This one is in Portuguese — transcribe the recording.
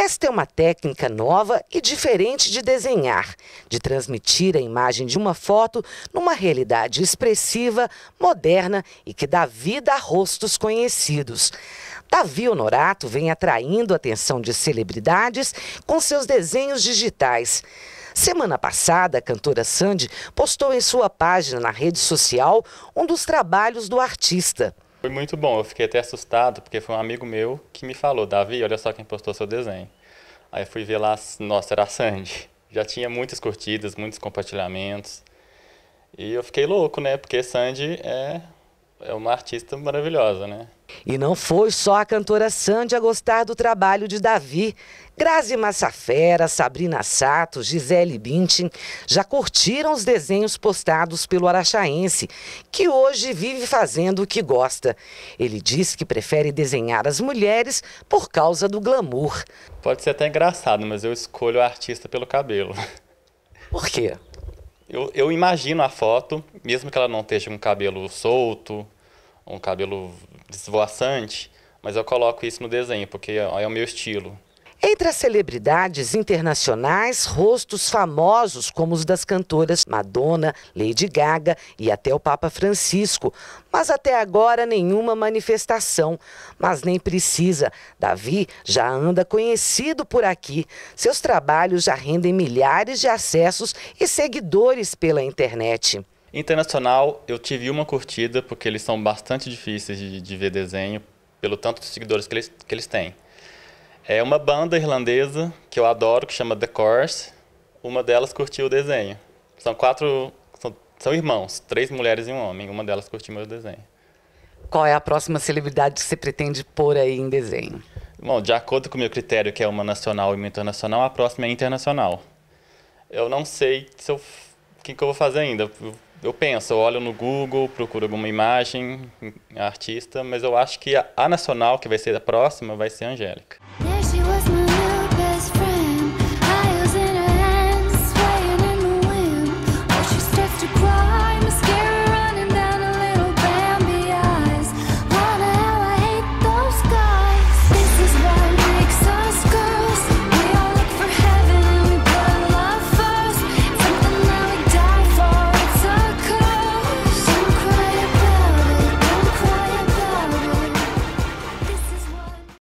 Esta é uma técnica nova e diferente de desenhar, de transmitir a imagem de uma foto numa realidade expressiva, moderna e que dá vida a rostos conhecidos. Davi Honorato vem atraindo a atenção de celebridades com seus desenhos digitais. Semana passada, a cantora Sandy postou em sua página na rede social um dos trabalhos do artista. Foi muito bom, eu fiquei até assustado, porque foi um amigo meu que me falou, Davi, olha só quem postou seu desenho. Aí eu fui ver lá, nossa, era a Sandy. Já tinha muitas curtidas, muitos compartilhamentos. E eu fiquei louco, né? Porque Sandy é é uma artista maravilhosa, né? E não foi só a cantora Sandy a gostar do trabalho de Davi. Grazi Massafera, Sabrina Sato, Gisele Bündchen já curtiram os desenhos postados pelo araxaense, que hoje vive fazendo o que gosta. Ele diz que prefere desenhar as mulheres por causa do glamour. Pode ser até engraçado, mas eu escolho a artista pelo cabelo. Por quê? Eu, eu imagino a foto, mesmo que ela não esteja com um cabelo solto, um cabelo desvoaçante, mas eu coloco isso no desenho, porque é, é o meu estilo. Entre as celebridades internacionais, rostos famosos como os das cantoras Madonna, Lady Gaga e até o Papa Francisco. Mas até agora nenhuma manifestação. Mas nem precisa. Davi já anda conhecido por aqui. Seus trabalhos já rendem milhares de acessos e seguidores pela internet. Internacional, eu tive uma curtida, porque eles são bastante difíceis de, de ver desenho, pelo tanto de seguidores que eles, que eles têm. É uma banda irlandesa que eu adoro, que chama The Course. Uma delas curtiu o desenho. São quatro. São, são irmãos, três mulheres e um homem. Uma delas curtiu meu desenho. Qual é a próxima celebridade que você pretende pôr aí em desenho? Bom, de acordo com o meu critério, que é uma nacional e uma internacional, a próxima é internacional. Eu não sei se eu, o que, que eu vou fazer ainda. Eu, eu penso, eu olho no Google, procuro alguma imagem, artista, mas eu acho que a, a nacional, que vai ser a próxima, vai ser a Angélica. was my